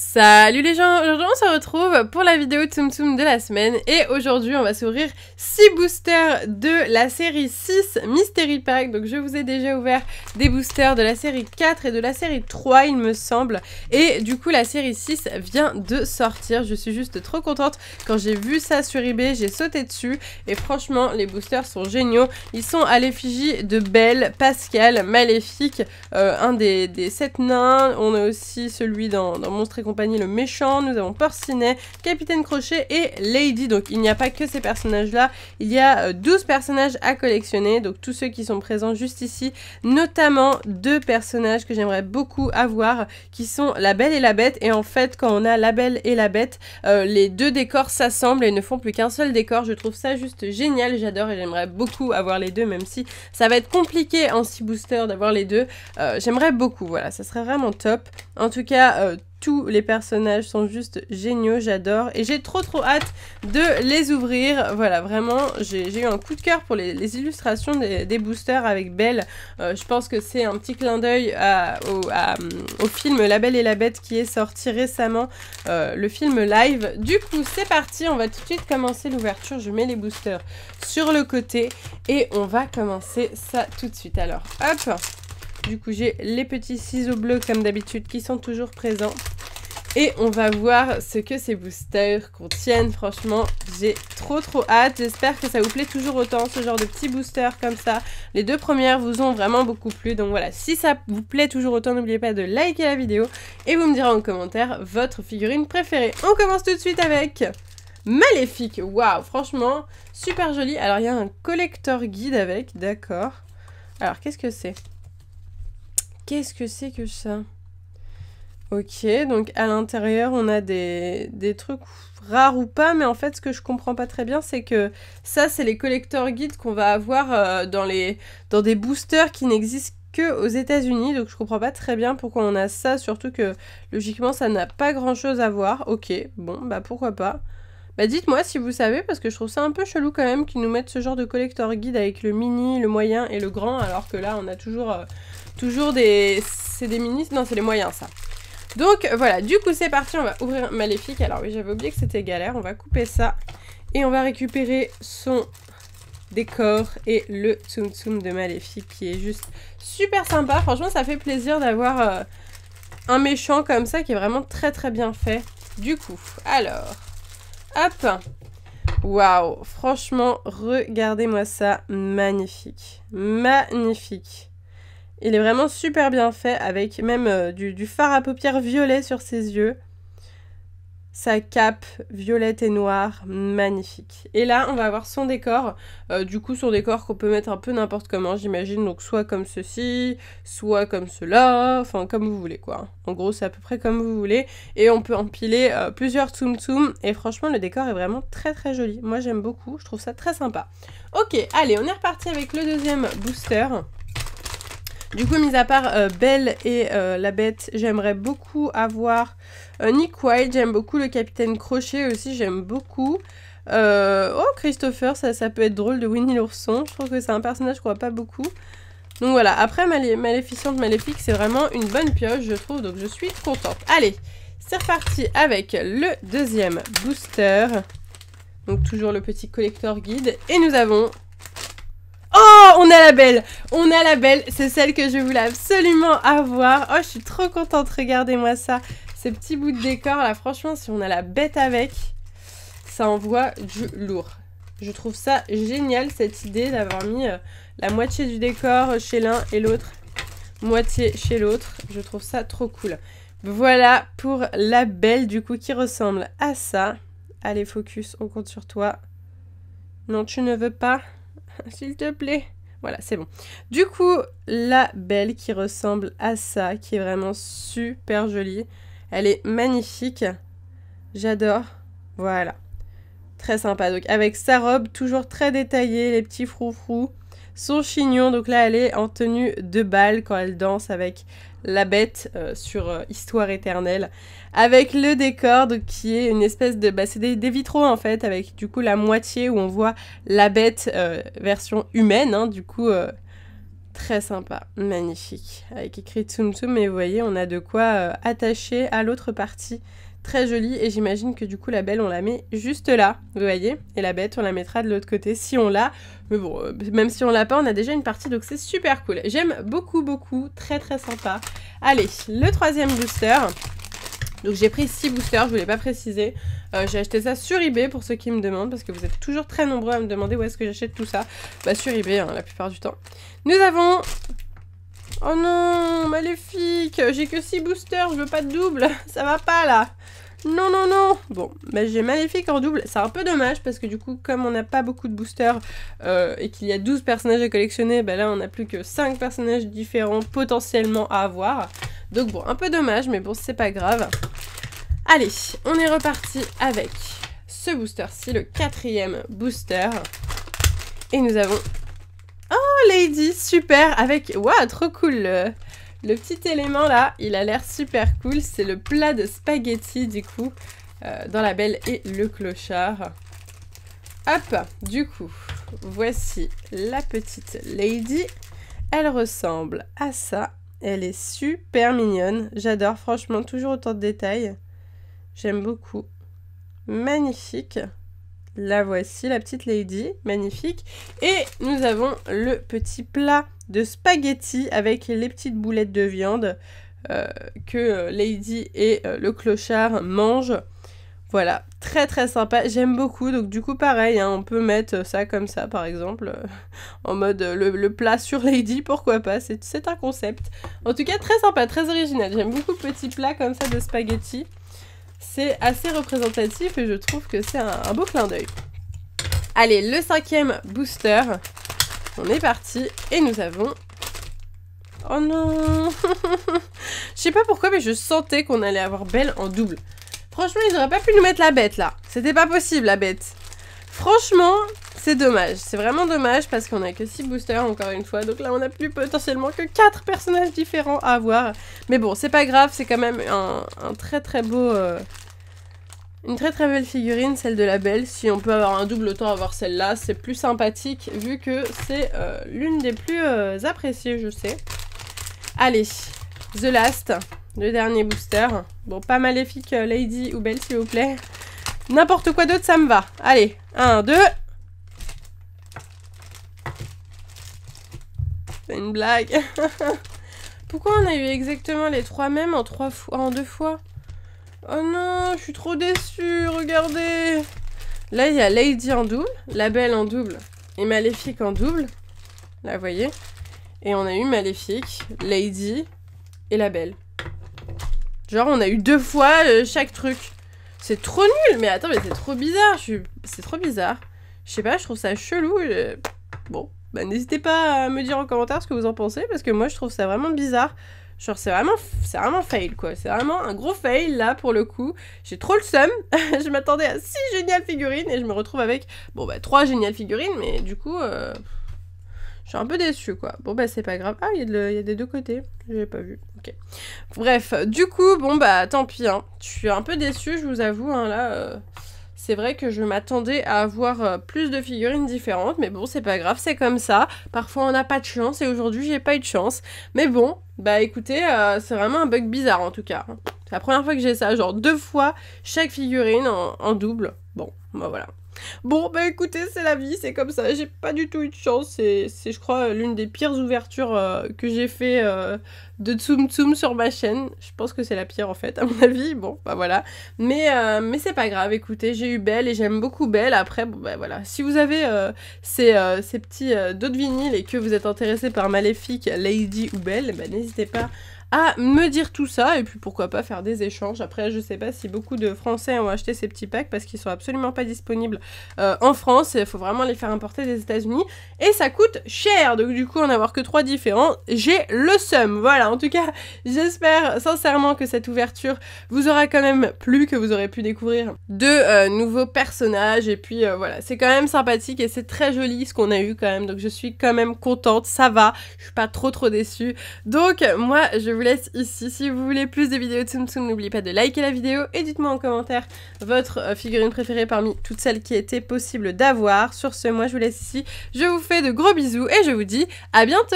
Salut les gens, aujourd'hui on se retrouve pour la vidéo Tsum Tsum de la semaine et aujourd'hui on va s'ouvrir 6 boosters de la série 6 Mystery Pack. Donc je vous ai déjà ouvert des boosters de la série 4 et de la série 3 il me semble. Et du coup la série 6 vient de sortir, je suis juste trop contente. Quand j'ai vu ça sur eBay j'ai sauté dessus et franchement les boosters sont géniaux. Ils sont à l'effigie de Belle, Pascal, Maléfique, euh, un des, 7 nains. On a aussi celui dans, dans Monstre et compagnie, le méchant, nous avons Porcinet, Capitaine Crochet et Lady. Donc il n'y a pas que ces personnages-là, il y a 12 euh, personnages à collectionner, donc tous ceux qui sont présents juste ici, notamment deux personnages que j'aimerais beaucoup avoir, qui sont la Belle et la Bête, et en fait quand on a la Belle et la Bête, euh, les deux décors s'assemblent et ne font plus qu'un seul décor, je trouve ça juste génial, j'adore et j'aimerais beaucoup avoir les deux, même si ça va être compliqué en 6 boosters d'avoir les deux, euh, j'aimerais beaucoup, voilà, ça serait vraiment top. En tout cas, tous les personnages sont juste géniaux, j'adore. Et j'ai trop trop hâte de les ouvrir. Voilà, vraiment, j'ai eu un coup de cœur pour les, illustrations des, boosters avec Belle. Euh, je pense que c'est un petit clin d'œil au, film La Belle et la Bête qui est sorti récemment, euh, le film live. Du coup, c'est parti, on va tout de suite commencer l'ouverture. Je mets les boosters sur le côté et on va commencer ça tout de suite. Alors, hop du coup, j'ai les petits ciseaux bleus comme d'habitude qui sont toujours présents. Et on va voir ce que ces boosters contiennent. Franchement, j'ai trop trop hâte. J'espère que ça vous plaît toujours autant, ce genre de petits boosters comme ça. Les deux premières vous ont vraiment beaucoup plu. Donc voilà, si ça vous plaît toujours autant, n'oubliez pas de liker la vidéo. Et vous me direz en commentaire votre figurine préférée. On commence tout de suite avec... Maléfique Waouh Franchement, super joli. Alors, il y a un collector guide avec, d'accord. Alors, qu'est-ce que c'est Qu'est-ce que c'est que ça Ok, donc à l'intérieur, on a des, des, trucs rares ou pas, mais en fait, ce que je comprends pas très bien, c'est que ça, c'est les collecteurs guides qu'on va avoir euh, dans, les, dans des boosters qui n'existent que aux États-Unis, donc je comprends pas très bien pourquoi on a ça, surtout que logiquement, ça n'a pas grand chose à voir. Ok, bon, bah pourquoi pas. Bah dites-moi si vous savez, parce que je trouve ça un peu chelou quand même qu'ils nous mettent ce genre de collector guide avec le mini, le moyen et le grand, alors que là on a toujours, euh, toujours des... C'est des mini... Non, c'est les moyens ça. Donc voilà, du coup c'est parti, on va ouvrir Maléfique. Alors oui, j'avais oublié que c'était galère, on va couper ça. Et on va récupérer son décor et le Tsum Tsum de Maléfique qui est juste super sympa. Franchement, ça fait plaisir d'avoir euh, un méchant comme ça qui est vraiment très très bien fait. Du coup, alors, Hop Waouh Franchement, regardez-moi ça. Magnifique. Magnifique. Il est vraiment super bien fait avec même euh, du, du fard à paupières violet sur ses yeux sa cape violette et noire, magnifique. Et là, on va avoir son décor, euh, du coup son décor qu'on peut mettre un peu n'importe comment, j'imagine, donc soit comme ceci, soit comme cela, enfin comme vous voulez quoi. En gros, c'est à peu près comme vous voulez, et on peut empiler euh, plusieurs tsum tsum, et franchement, le décor est vraiment très très joli. Moi, j'aime beaucoup, je trouve ça très sympa. Ok, allez, on est reparti avec le deuxième booster. Du coup, mis à part euh, Belle et euh, la bête, j'aimerais beaucoup avoir euh, Nick Wilde. J'aime beaucoup le capitaine Crochet aussi, j'aime beaucoup. oh, Christopher, ça, ça peut être drôle de Winnie l'ourson. Je trouve que c'est un personnage qu'on voit pas beaucoup. Donc voilà, après Malé Maléficiente Maléfique, c'est vraiment une bonne pioche, je trouve. Donc je suis contente. Allez, c'est reparti avec le deuxième booster. Donc toujours le petit collector guide. Et nous avons Oh, on a la belle On a la belle, c'est celle que je voulais absolument avoir. Oh, je suis trop contente, regardez-moi ça. Ces petits bouts de décor, là, franchement, si on a la bête avec, ça envoie du lourd. Je trouve ça génial, cette idée d'avoir mis euh, la moitié du décor chez l'un et l'autre, moitié chez l'autre. Je trouve ça trop cool. Voilà pour la belle, du coup, qui ressemble à ça. Allez, focus, on compte sur toi. Non, tu ne veux pas s'il te plaît. Voilà, c'est bon. Du coup, la belle qui ressemble à ça, qui est vraiment super jolie. Elle est magnifique. J'adore. Voilà. Très sympa. Donc avec sa robe, toujours très détaillée, les petits froufrous. Son chignon, donc là elle est en tenue de bal quand elle danse avec la bête euh, sur euh, Histoire éternelle, avec le décor qui est une espèce de... Bah, c'est des, vitraux en fait, avec du coup la moitié où on voit la bête euh, version humaine, hein, du coup très sympa, magnifique, avec écrit Tsum Tsum, mais vous voyez, on a de quoi attacher à l'autre partie Très jolie. Et j'imagine que du coup, la belle, on la met juste là. Vous voyez Et la bête, on la mettra de l'autre côté si on l'a. Mais bon, euh, même si on l'a pas, on a déjà une partie. Donc c'est super cool. J'aime beaucoup, beaucoup. Très, très sympa. Allez, le troisième booster. Donc j'ai pris six boosters, je voulais pas préciser. Euh, j'ai acheté ça sur eBay pour ceux qui me demandent, parce que vous êtes toujours très nombreux à me demander où est-ce que j'achète tout ça. Bah sur eBay hein, la plupart du temps. Nous avons Oh non, maléfique J'ai que 6 boosters, je veux pas de double. Ça va pas, là. Non, non, non Bon, bah, j'ai Maléfique en double. C'est un peu dommage, parce que du coup, comme on n'a pas beaucoup de boosters, euh, et qu'il y a 12 personnages à collectionner, ben là, on n'a plus que 5 personnages différents potentiellement à avoir. Donc bon, un peu dommage, mais bon, c'est pas grave. Allez, on est reparti avec ce booster-ci, le quatrième booster. Et nous avons Lady, super, avec... Waouh, trop cool le... petit élément là, il a l'air super cool. C'est le plat de spaghetti du coup, euh, dans la belle et le clochard. Hop, du coup, voici la petite Lady. Elle ressemble à ça. Elle est super mignonne. J'adore, franchement, toujours autant de détails. J'aime beaucoup. Magnifique. La voici, la petite lady, magnifique. Et nous avons le petit plat de spaghettis avec les petites boulettes de viande euh, que euh, Lady et euh, le clochard mangent. Voilà, très très sympa, j'aime beaucoup, donc du coup pareil, hein, on peut mettre ça comme ça par exemple, en mode le, plat sur Lady, pourquoi pas, c'est un concept. En tout cas très sympa, très original, j'aime beaucoup petit plat comme ça de spaghettis. C'est assez représentatif et je trouve que c'est un, beau clin d'œil. Allez, le cinquième booster. On est parti et nous avons Oh non Je sais pas pourquoi, mais je sentais qu'on allait avoir Belle en double. Franchement, ils auraient pas pu nous mettre la bête, là. C'était pas possible, la bête. Franchement, c'est dommage, c'est vraiment dommage parce qu'on a que 6 boosters encore une fois, donc là on a plus potentiellement que 4 personnages différents à avoir. Mais bon, c'est pas grave, c'est quand même un, très très beau... Euh, une très très belle figurine, celle de la belle. Si on peut avoir un double temps, avoir celle-là, c'est plus sympathique vu que c'est euh, l'une des plus euh, appréciées, je sais. Allez, The Last, le dernier booster. Bon, pas maléfique Lady ou Belle s'il vous plaît. N'importe quoi d'autre, ça me va. Allez, 1, 2... blague. Pourquoi on a eu exactement les trois mêmes en, trois fois, en deux fois Oh non, je suis trop déçue, regardez Là, il y a Lady en double, la Belle en double et Maléfique en double. Là, vous voyez Et on a eu Maléfique, Lady et la Belle. Genre, on a eu deux fois euh, chaque truc. C'est trop nul Mais attends, mais c'est trop bizarre. C'est trop bizarre. Je sais pas, je trouve ça chelou. Euh, bon bah, n'hésitez pas à me dire en commentaire ce que vous en pensez, parce que moi je trouve ça vraiment bizarre. Genre, c'est vraiment, c'est vraiment fail, quoi. C'est vraiment un gros fail, là, pour le coup. J'ai trop le seum. je m'attendais à 6 géniales figurines et je me retrouve avec, bon, bah, 3 géniales figurines, mais du coup, euh, je suis un peu déçue, quoi. Bon, bah, c'est pas grave. Ah, il y, a des deux côtés. je J'ai pas vu. Ok. Bref, du coup, bon, bah, tant pis, hein. Je suis un peu déçue, je vous avoue, hein, là. Euh. C'est vrai que je m'attendais à avoir euh, plus de figurines différentes, mais bon, c'est pas grave, c'est comme ça. Parfois on n'a pas de chance et aujourd'hui j'ai pas eu de chance. Mais bon, bah écoutez, euh, c'est vraiment un bug bizarre en tout cas. Hein. C'est la première fois que j'ai ça, genre deux fois chaque figurine en, en double. Bon, bah voilà. Bon, bah écoutez, c'est la vie, c'est comme ça. J'ai pas du tout eu de chance. C'est, je crois, l'une des pires ouvertures euh, que j'ai fait euh, de Tsum Tsum sur ma chaîne. Je pense que c'est la pire, en fait, à mon avis. Bon, bah voilà. Mais, euh, mais c'est pas grave, écoutez, j'ai eu Belle et j'aime beaucoup Belle. Après, bon, bah voilà. Si vous avez ces, ces, petits d'autres vinyles et que vous êtes intéressé par Maléfique, Lady ou Belle, bah n'hésitez pas à me dire tout ça et puis pourquoi pas faire des échanges. Après, je sais pas si beaucoup de Français ont acheté ces petits packs parce qu'ils sont absolument pas disponibles euh, en France. Il faut vraiment les faire importer des États-Unis et ça coûte cher. Donc du coup, en avoir que trois différents, j'ai le seum. Voilà. En tout cas, j'espère sincèrement que cette ouverture vous aura quand même plu, que vous aurez pu découvrir de euh, nouveaux personnages et puis euh, voilà, c'est quand même sympathique et c'est très joli ce qu'on a eu quand même. Donc je suis quand même contente, ça va. Je suis pas trop trop déçue. Donc moi, je vous laisse ici. Si vous voulez plus de vidéos Tsum Tsum, n'oubliez pas de liker la vidéo et dites-moi en commentaire votre euh, figurine préférée parmi toutes celles qui étaient possibles d'avoir. Sur ce, moi je vous laisse ici. Je vous fais de gros bisous et je vous dis à bientôt